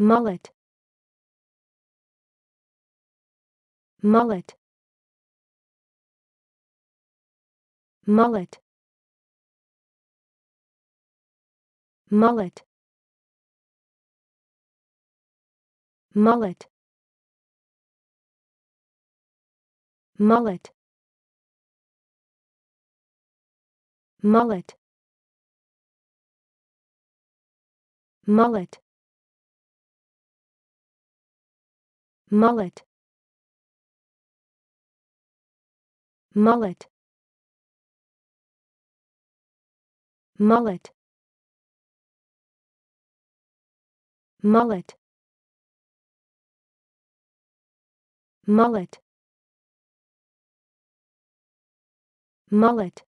mullet mullet mullet mullet mullet mullet mullet mullet mullet mullet mullet mullet mullet mullet